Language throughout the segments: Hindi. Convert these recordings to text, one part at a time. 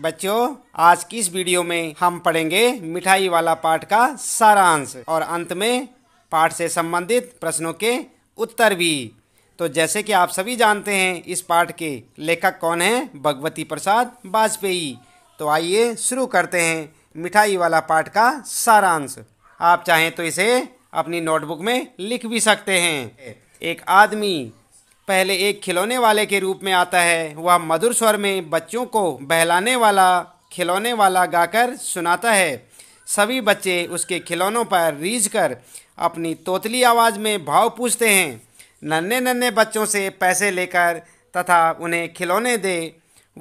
बच्चों आज की इस वीडियो में हम पढ़ेंगे मिठाई वाला पाठ का सारांश और अंत में पाठ से संबंधित प्रश्नों के उत्तर भी तो जैसे कि आप सभी जानते हैं इस पाठ के लेखक कौन हैं भगवती प्रसाद वाजपेयी तो आइए शुरू करते हैं मिठाई वाला पाठ का सारांश आप चाहें तो इसे अपनी नोटबुक में लिख भी सकते हैं एक आदमी पहले एक खिलौने वाले के रूप में आता है वह मधुर स्वर में बच्चों को बहलाने वाला खिलौने वाला गाकर सुनाता है सभी बच्चे उसके खिलौनों पर रीझ कर अपनी तोतली आवाज़ में भाव पूछते हैं नन्हे नन्हे बच्चों से पैसे लेकर तथा उन्हें खिलौने दे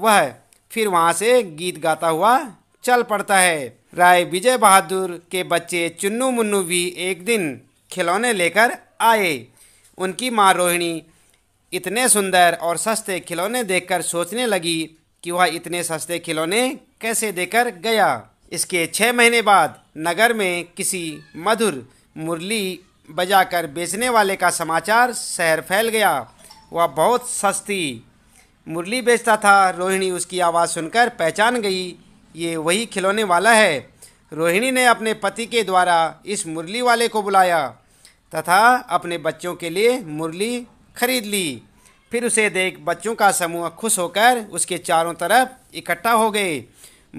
वह फिर वहाँ से गीत गाता हुआ चल पड़ता है राय विजय बहादुर के बच्चे चुन्नू मुन्नू भी एक दिन खिलौने लेकर आए उनकी माँ रोहिणी इतने सुंदर और सस्ते खिलौने देखकर सोचने लगी कि वह इतने सस्ते खिलौने कैसे देकर गया इसके छः महीने बाद नगर में किसी मधुर मुरली बजाकर बेचने वाले का समाचार शहर फैल गया वह बहुत सस्ती मुरली बेचता था रोहिणी उसकी आवाज़ सुनकर पहचान गई ये वही खिलौने वाला है रोहिणी ने अपने पति के द्वारा इस मुरली वाले को बुलाया तथा अपने बच्चों के लिए मुरली खरीद ली फिर उसे देख बच्चों का समूह खुश होकर उसके चारों तरफ इकट्ठा हो गए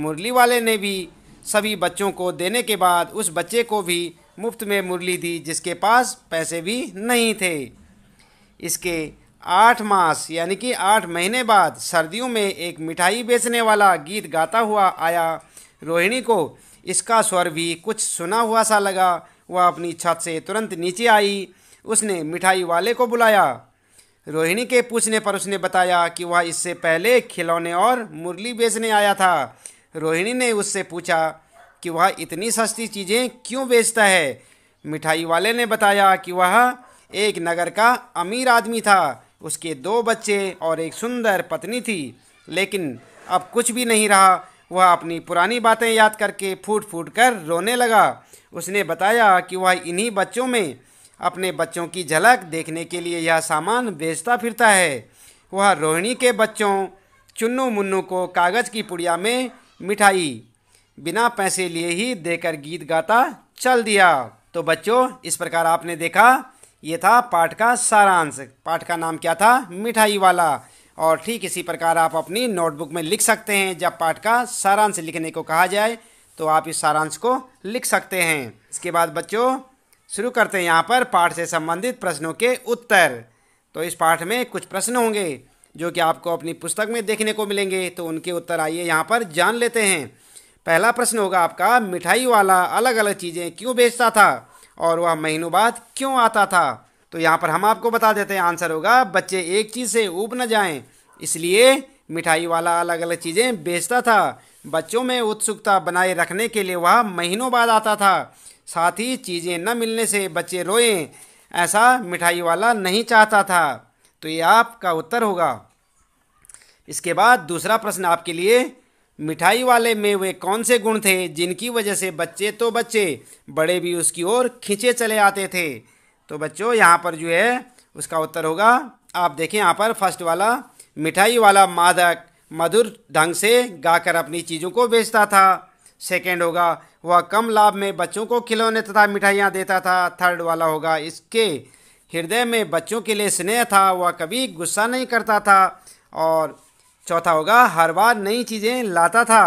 मुरली वाले ने भी सभी बच्चों को देने के बाद उस बच्चे को भी मुफ्त में मुरली दी जिसके पास पैसे भी नहीं थे इसके आठ मास यानी कि आठ महीने बाद सर्दियों में एक मिठाई बेचने वाला गीत गाता हुआ आया रोहिणी को इसका स्वर भी कुछ सुना हुआ सा लगा वह अपनी छत से तुरंत नीचे आई उसने मिठाई वाले को बुलाया रोहिणी के पूछने पर उसने बताया कि वह इससे पहले खिलौने और मुरली बेचने आया था रोहिणी ने उससे पूछा कि वह इतनी सस्ती चीज़ें क्यों बेचता है मिठाई वाले ने बताया कि वह एक नगर का अमीर आदमी था उसके दो बच्चे और एक सुंदर पत्नी थी लेकिन अब कुछ भी नहीं रहा वह अपनी पुरानी बातें याद करके फूट फूट कर रोने लगा उसने बताया कि वह इन्हीं बच्चों में अपने बच्चों की झलक देखने के लिए यह सामान बेचता फिरता है वह रोहिणी के बच्चों चुन्नू मुन्नू को कागज़ की पुड़िया में मिठाई बिना पैसे लिए ही देकर गीत गाता चल दिया तो बच्चों इस प्रकार आपने देखा ये था पाठ का सारांश पाठ का नाम क्या था मिठाई वाला और ठीक इसी प्रकार आप अपनी नोटबुक में लिख सकते हैं जब पाठ का सारांश लिखने को कहा जाए तो आप इस सारांश को लिख सकते हैं इसके बाद बच्चों शुरू करते हैं यहाँ पर पाठ से संबंधित प्रश्नों के उत्तर तो इस पाठ में कुछ प्रश्न होंगे जो कि आपको अपनी पुस्तक में देखने को मिलेंगे तो उनके उत्तर आइए यहाँ पर जान लेते हैं पहला प्रश्न होगा आपका मिठाई वाला अलग अलग चीज़ें क्यों बेचता था और वह महीनों बाद क्यों आता था तो यहाँ पर हम आपको बता देते हैं आंसर होगा बच्चे एक चीज़ से ऊब न जाएं इसलिए मिठाई वाला अलग अलग चीज़ें बेचता था बच्चों में उत्सुकता बनाए रखने के लिए वह महीनों बाद आता था साथ ही चीज़ें न मिलने से बच्चे रोएं ऐसा मिठाई वाला नहीं चाहता था तो ये आपका उत्तर होगा इसके बाद दूसरा प्रश्न आपके लिए मिठाई वाले में वे कौन से गुण थे जिनकी वजह से बच्चे तो बच्चे बड़े भी उसकी ओर खींचे चले आते थे तो बच्चों यहाँ पर जो है उसका उत्तर होगा आप देखें यहाँ पर फर्स्ट वाला मिठाई वाला मादक मधुर ढंग से गाकर अपनी चीज़ों को बेचता था सेकेंड होगा वह कम लाभ में बच्चों को खिलौने तथा मिठाइयाँ देता था थर्ड वाला होगा इसके हृदय में बच्चों के लिए स्नेह था वह कभी गुस्सा नहीं करता था और चौथा होगा हर बार नई चीज़ें लाता था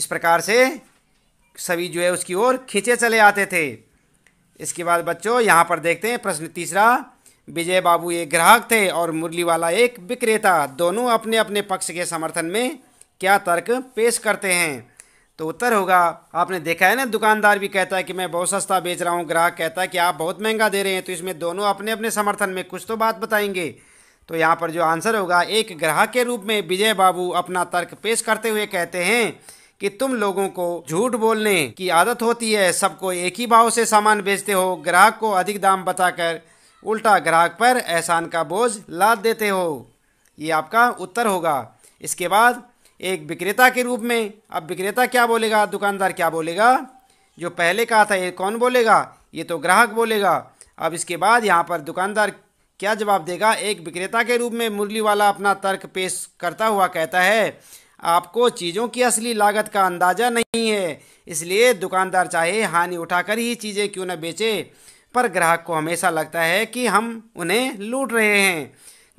इस प्रकार से सभी जो है उसकी ओर खींचे चले आते थे इसके बाद बच्चों यहाँ पर देखते हैं प्रश्न तीसरा विजय बाबू एक ग्राहक थे और मुरली वाला एक विक्रेता दोनों अपने अपने पक्ष के समर्थन में क्या तर्क पेश करते हैं तो उत्तर होगा आपने देखा है ना दुकानदार भी कहता है कि मैं बहुत सस्ता बेच रहा हूँ ग्राहक कहता है कि आप बहुत महंगा दे रहे हैं तो इसमें दोनों अपने अपने समर्थन में कुछ तो बात बताएंगे तो यहाँ पर जो आंसर होगा एक ग्राहक के रूप में विजय बाबू अपना तर्क पेश करते हुए कहते हैं कि तुम लोगों को झूठ बोलने की आदत होती है सबको एक ही भाव से सामान बेचते हो ग्राहक को अधिक दाम बताकर उल्टा ग्राहक पर एहसान का बोझ लाद देते हो ये आपका उत्तर होगा इसके बाद एक विक्रेता के रूप में अब विक्रेता क्या बोलेगा दुकानदार क्या बोलेगा जो पहले कहा था ये कौन बोलेगा ये तो ग्राहक बोलेगा अब इसके बाद यहाँ पर दुकानदार क्या जवाब देगा एक विक्रेता के रूप में मुरली वाला अपना तर्क पेश करता हुआ कहता है आपको चीज़ों की असली लागत का अंदाज़ा नहीं है इसलिए दुकानदार चाहे हानि उठाकर ही चीज़ें क्यों न बेचे पर ग्राहक को हमेशा लगता है कि हम उन्हें लूट रहे हैं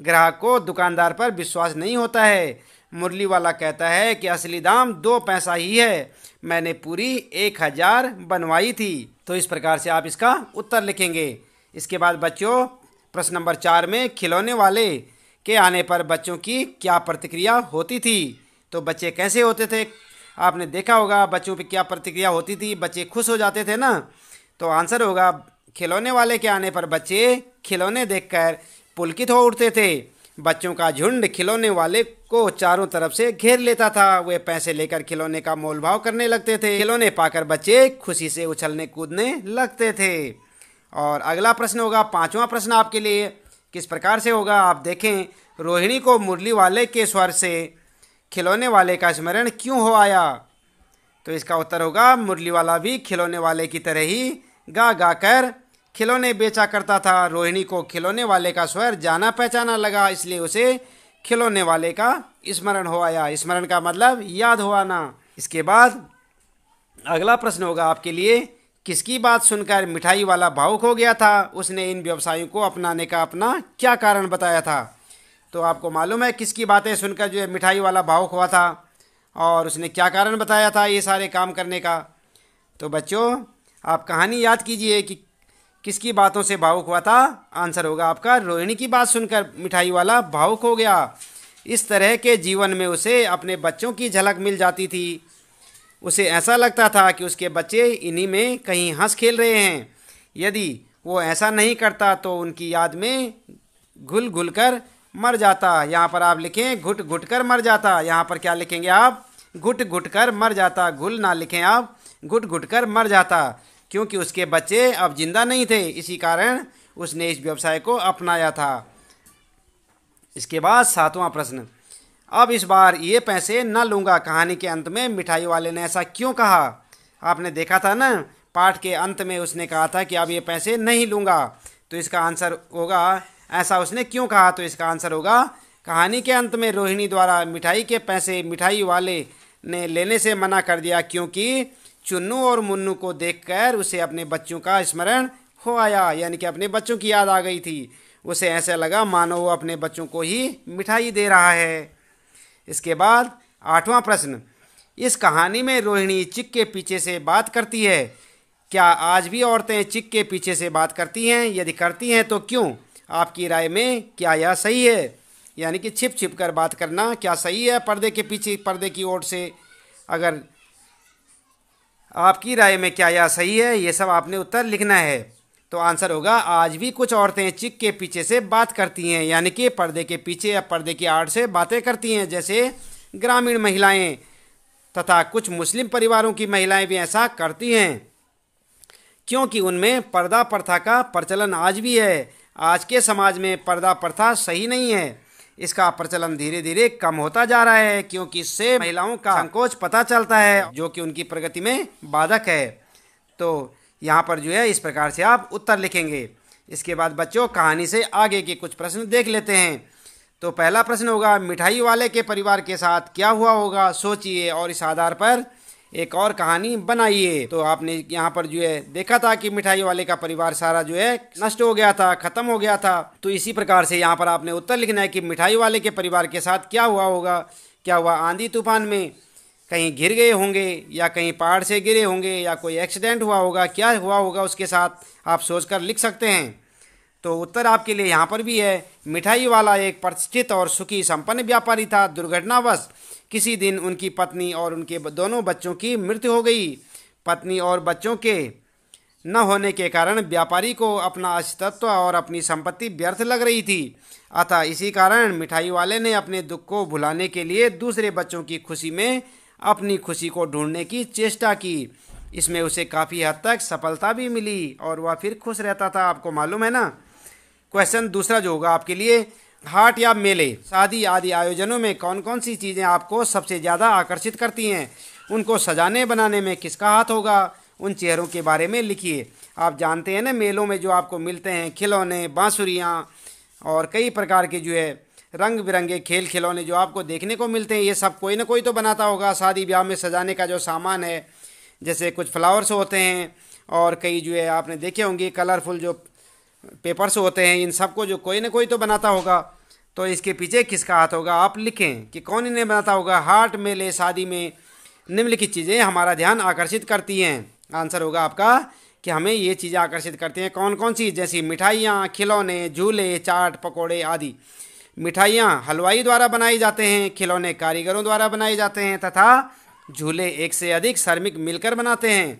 ग्राहक को दुकानदार पर विश्वास नहीं होता है मुरली वाला कहता है कि असली दाम दो पैसा ही है मैंने पूरी एक हज़ार बनवाई थी तो इस प्रकार से आप इसका उत्तर लिखेंगे इसके बाद बच्चों प्रश्न नंबर चार में खिलौने वाले के आने पर बच्चों की क्या प्रतिक्रिया होती थी तो बच्चे कैसे होते थे आपने देखा होगा बच्चों पर क्या प्रतिक्रिया होती थी बच्चे खुश हो जाते थे ना तो आंसर होगा खिलौने वाले के आने पर बच्चे खिलौने देखकर पुलकित हो उठते थे बच्चों का झुंड खिलौने वाले को चारों तरफ से घेर लेता था वे पैसे लेकर खिलौने का मोल भाव करने लगते थे खिलौने पाकर बच्चे खुशी से उछलने कूदने लगते थे और अगला प्रश्न होगा पांचवा प्रश्न आपके लिए किस प्रकार से होगा आप देखें रोहिणी को मुरली वाले के स्वर से खिलौने वाले का स्मरण क्यों हो आया तो इसका उत्तर होगा मुरली वाला भी खिलौने वाले की तरह ही गा गा कर खिलौने बेचा करता था रोहिणी को खिलौने वाले का स्वर जाना पहचाना लगा इसलिए उसे खिलौने वाले का स्मरण हो आया स्मरण का मतलब याद हो आना इसके बाद अगला प्रश्न होगा आपके लिए किसकी बात सुनकर मिठाई वाला भावुक हो गया था उसने इन व्यवसायों को अपनाने का अपना क्या कारण बताया था तो आपको मालूम है किसकी बातें सुनकर जो है मिठाई वाला भावुक हुआ था और उसने क्या कारण बताया था ये सारे काम करने का तो बच्चों आप कहानी याद कीजिए कि किसकी बातों से भावुक हुआ था आंसर होगा आपका रोहिणी की बात सुनकर मिठाई वाला भावुक हो गया इस तरह के जीवन में उसे अपने बच्चों की झलक मिल जाती थी उसे ऐसा लगता था कि उसके बच्चे इन्हीं में कहीं हंस खेल रहे हैं यदि वो ऐसा नहीं करता तो उनकी याद में घुल घुल कर मर जाता यहाँ पर आप लिखें घुट घुट कर मर जाता यहाँ पर क्या लिखेंगे आप घुट घुट कर मर जाता घुल ना लिखें आप घुट घुट कर मर जाता क्योंकि उसके बच्चे अब जिंदा नहीं थे इसी कारण उसने इस व्यवसाय को अपनाया था इसके बाद सातवां प्रश्न अब इस बार ये पैसे न लूँगा कहानी के अंत में मिठाई वाले ने ऐसा क्यों कहा आपने देखा था ना पाठ के अंत में उसने कहा था कि अब ये पैसे नहीं लूँगा तो इसका आंसर होगा ऐसा उसने क्यों कहा तो इसका आंसर होगा कहानी के अंत में रोहिणी द्वारा मिठाई के पैसे मिठाई वाले ने लेने से मना कर दिया क्योंकि चुन्नू और मुन्नू को देखकर उसे अपने बच्चों का स्मरण हो आया यानी कि अपने बच्चों की याद आ गई थी उसे ऐसा लगा मानो वो अपने बच्चों को ही मिठाई दे रहा है इसके बाद आठवां प्रश्न इस कहानी में रोहिणी चिक के पीछे से बात करती है क्या आज भी औरतें चिक के पीछे से बात करती हैं यदि करती हैं तो क्यों आपकी राय में क्या यह सही है यानी कि छिप छिप कर बात करना क्या सही है पर्दे के पीछे पर्दे की ओर से अगर आपकी राय में क्या यह सही है ये सब आपने उत्तर लिखना है तो आंसर होगा आज भी कुछ औरतें चिक के पीछे से बात करती हैं यानी कि पर्दे के पीछे या पर्दे की आड़ से बातें करती हैं जैसे ग्रामीण महिलाएं तथा कुछ मुस्लिम परिवारों की महिलाएं भी ऐसा करती हैं क्योंकि उनमें पर्दा प्रथा का प्रचलन आज भी है आज के समाज में पर्दा प्रथा सही नहीं है इसका प्रचलन धीरे धीरे कम होता जा रहा है क्योंकि इससे महिलाओं का संकोच पता चलता है जो कि उनकी प्रगति में बाधक है तो यहाँ पर जो है इस प्रकार से आप उत्तर लिखेंगे इसके बाद बच्चों कहानी से आगे के कुछ प्रश्न देख लेते हैं तो पहला प्रश्न होगा मिठाई वाले के परिवार के साथ क्या हुआ होगा सोचिए और इस आधार पर एक और कहानी बनाइए तो आपने यहाँ पर जो है देखा था कि मिठाई वाले का परिवार सारा जो है नष्ट हो गया था खत्म हो गया था तो इसी प्रकार से यहाँ पर आपने उत्तर लिखना है कि मिठाई वाले के परिवार के साथ क्या हुआ होगा क्या हुआ आंधी तूफान में कहीं गिर गए होंगे या कहीं पहाड़ से गिरे होंगे या कोई एक्सीडेंट हुआ होगा क्या हुआ होगा उसके साथ आप सोच कर लिख सकते हैं तो उत्तर आपके लिए यहाँ पर भी है मिठाई वाला एक प्रतिष्ठित और सुखी संपन्न व्यापारी था दुर्घटनावश किसी दिन उनकी पत्नी और उनके दोनों बच्चों की मृत्यु हो गई पत्नी और बच्चों के न होने के कारण व्यापारी को अपना अस्तित्व और अपनी संपत्ति व्यर्थ लग रही थी अतः इसी कारण मिठाई वाले ने अपने दुख को भुलाने के लिए दूसरे बच्चों की खुशी में अपनी खुशी को ढूंढने की चेष्टा की इसमें उसे काफ़ी हद तक सफलता भी मिली और वह फिर खुश रहता था आपको मालूम है ना क्वेश्चन दूसरा जो होगा आपके लिए हाट या मेले शादी आदि आयोजनों में कौन कौन सी चीज़ें आपको सबसे ज़्यादा आकर्षित करती हैं उनको सजाने बनाने में किसका हाथ होगा उन चेहरों के बारे में लिखिए आप जानते हैं ना मेलों में जो आपको मिलते हैं खिलौने बाँसुरियाँ और कई प्रकार के जो है रंग बिरंगे खेल खिलौने जो आपको देखने को मिलते हैं ये सब कोई ना कोई तो बनाता होगा शादी ब्याह में सजाने का जो सामान है जैसे कुछ फ्लावर्स होते हैं और कई जो है आपने देखे होंगे कलरफुल जो पेपर्स होते हैं इन सबको जो कोई ना कोई तो बनाता होगा तो इसके पीछे किसका हाथ होगा आप लिखें कि कौन इन्हें बनाता होगा हार्ट मेले शादी में निम्नलिखित चीज़ें हमारा ध्यान आकर्षित करती हैं आंसर होगा आपका कि हमें ये चीज़ें आकर्षित करती हैं कौन कौन सी जैसी मिठाइयाँ खिलौने झूले चाट पकौड़े आदि मिठाइयाँ हलवाई द्वारा बनाए जाते हैं खिलौने कारीगरों द्वारा बनाए जाते हैं तथा झूले एक से अधिक श्रमिक मिलकर बनाते हैं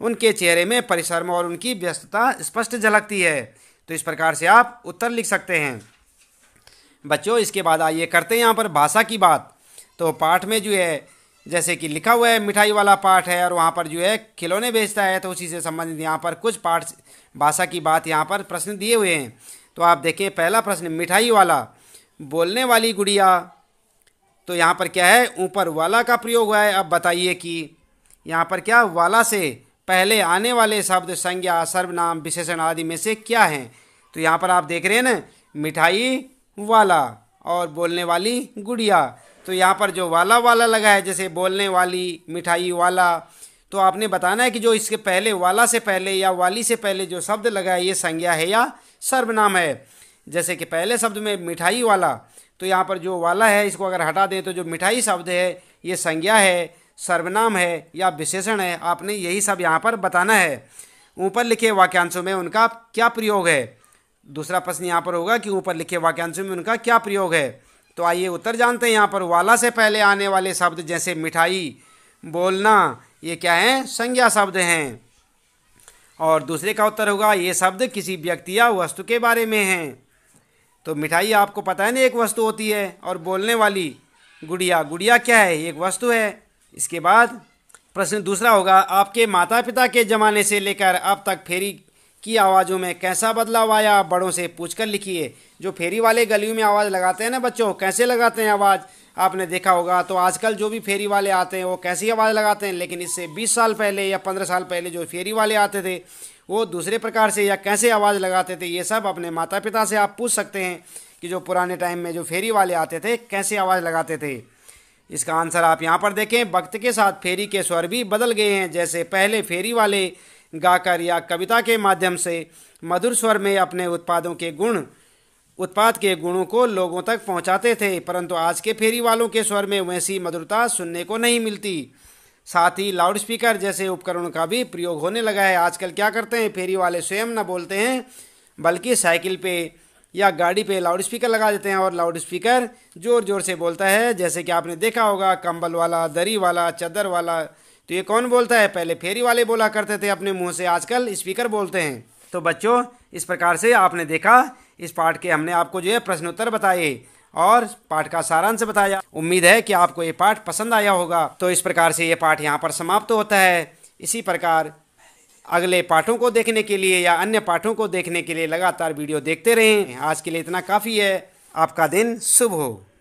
उनके चेहरे में परिश्रम और उनकी व्यस्तता स्पष्ट झलकती है तो इस प्रकार से आप उत्तर लिख सकते हैं बच्चों इसके बाद आइए करते हैं यहाँ पर भाषा की बात तो पाठ में जो है जैसे कि लिखा हुआ है मिठाई वाला पाठ है और वहाँ पर जो है खिलौने बेचता है तो उसी से संबंधित यहाँ पर कुछ पाठ भाषा की बात यहाँ पर प्रश्न दिए हुए हैं तो आप देखें पहला प्रश्न मिठाई वाला बोलने वाली गुड़िया तो यहाँ पर क्या है ऊपर वाला का प्रयोग हुआ है अब बताइए कि यहाँ पर क्या वाला से पहले आने वाले शब्द संज्ञा सर्वनाम विशेषण आदि में से क्या हैं तो यहाँ पर आप देख रहे हैं ना मिठाई वाला और बोलने वाली गुड़िया तो यहाँ पर जो वाला वाला लगा है जैसे बोलने वाली मिठाई वाला तो आपने बताना है कि जो इसके पहले वाला से पहले या वाली से पहले जो शब्द लगा है ये संज्ञा है या सर्वनाम है जैसे कि पहले शब्द में मिठाई वाला तो यहाँ पर जो वाला है इसको अगर हटा दें तो जो मिठाई शब्द है ये संज्ञा है सर्वनाम है या विशेषण है आपने यही सब यहाँ पर बताना है ऊपर लिखे वाक्यांशों में उनका क्या प्रयोग है दूसरा प्रश्न यहाँ पर होगा कि ऊपर लिखे वाक्यांशों में उनका क्या प्रयोग है तो आइए उत्तर जानते हैं यहाँ पर वाला से पहले आने वाले शब्द जैसे मिठाई बोलना ये क्या है संज्ञा शब्द हैं और दूसरे का उत्तर होगा ये शब्द किसी व्यक्ति या वस्तु के बारे में हैं तो मिठाई आपको पता है ना एक वस्तु होती है और बोलने वाली गुड़िया गुड़िया क्या है एक वस्तु है इसके बाद प्रश्न दूसरा होगा आपके माता पिता के ज़माने से लेकर अब तक फेरी की आवाज़ों में कैसा बदलाव आया आप बड़ों से पूछ कर लिखिए जो फेरी वाले गलियों में आवाज़ लगाते हैं ना बच्चों कैसे लगाते हैं आवाज़ आपने देखा होगा तो आजकल जो भी फेरी वाले आते हैं वो कैसी आवाज़ लगाते हैं लेकिन इससे 20 साल पहले या 15 साल पहले जो फेरी वाले आते थे वो दूसरे प्रकार से या कैसे आवाज़ लगाते थे ये सब अपने माता पिता से आप पूछ सकते हैं कि जो पुराने टाइम में जो फेरी वाले आते थे कैसे आवाज़ लगाते थे इसका आंसर आप यहाँ पर देखें वक्त के साथ फेरी के स्वर भी बदल गए हैं जैसे पहले फेरी वाले गाकर या कविता के माध्यम से मधुर स्वर में अपने उत्पादों के गुण उत्पाद के गुणों को लोगों तक पहुँचाते थे परंतु आज के फेरी वालों के स्वर में वैसी मधुरता सुनने को नहीं मिलती साथ ही लाउडस्पीकर जैसे उपकरणों का भी प्रयोग होने लगा है आजकल क्या करते हैं फेरी वाले स्वयं न बोलते हैं बल्कि साइकिल पे या गाड़ी पे लाउड स्पीकर लगा देते हैं और लाउड स्पीकर ज़ोर ज़ोर से बोलता है जैसे कि आपने देखा होगा कंबल वाला दरी वाला चादर वाला तो ये कौन बोलता है पहले फेरी वाले बोला करते थे अपने मुँह से आजकल स्पीकर बोलते हैं तो बच्चों इस प्रकार से आपने देखा इस पाठ के हमने आपको जो है प्रश्नोत्तर बताए और पाठ का सारांश बताया उम्मीद है कि आपको ये पाठ पसंद आया होगा तो इस प्रकार से ये पाठ यहाँ पर समाप्त होता है इसी प्रकार अगले पाठों को देखने के लिए या अन्य पाठों को देखने के लिए लगातार वीडियो देखते रहें आज के लिए इतना काफ़ी है आपका दिन शुभ हो